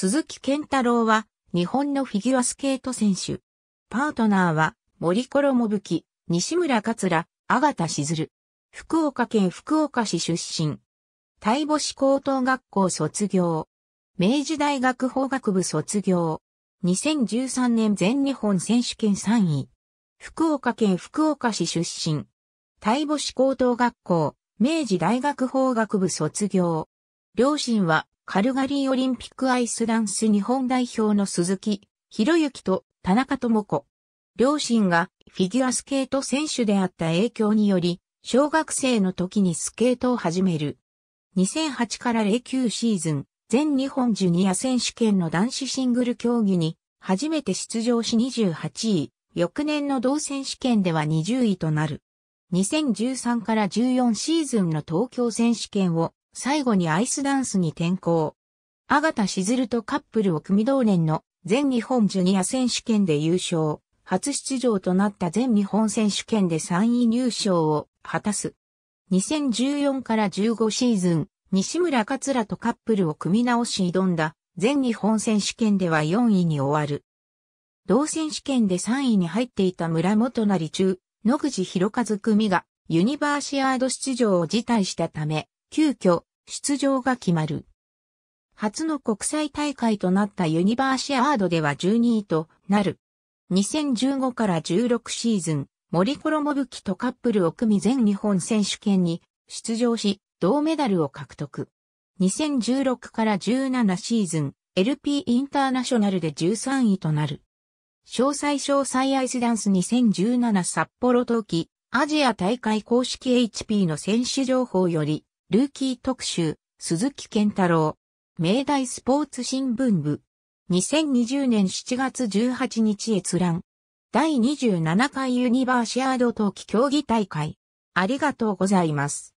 鈴木健太郎は日本のフィギュアスケート選手。パートナーは森衣吹、西村桂、阿形しずる。福岡県福岡市出身。大母子高等学校卒業。明治大学法学部卒業。2013年全日本選手権3位。福岡県福岡市出身。大母子高等学校、明治大学法学部卒業。両親はカルガリーオリンピックアイスダンス日本代表の鈴木、博之と田中智子。両親がフィギュアスケート選手であった影響により、小学生の時にスケートを始める。2008から09シーズン、全日本ジュニア選手権の男子シングル競技に、初めて出場し28位、翌年の同選手権では20位となる。2013から14シーズンの東京選手権を最後にアイスダンスに転向。アガタシズルとカップルを組同年の全日本ジュニア選手権で優勝。初出場となった全日本選手権で3位入賞を果たす。2014から15シーズン、西村桂とカップルを組み直し挑んだ全日本選手権では4位に終わる。同選手権で3位に入っていた村元成中、野口博和組がユニバーシアード出場を辞退したため、急遽出場が決まる。初の国際大会となったユニバーシアードでは12位となる。2015から16シーズン、森衣吹とカップルを組み全日本選手権に出場し、銅メダルを獲得。2016から17シーズン、LP インターナショナルで13位となる。詳細詳細アイスダンス2017札幌冬季アジア大会公式 HP の選手情報よりルーキー特集、鈴木健太郎。明大スポーツ新聞部。2020年7月18日閲覧。第27回ユニバーシアード冬季競技大会。ありがとうございます。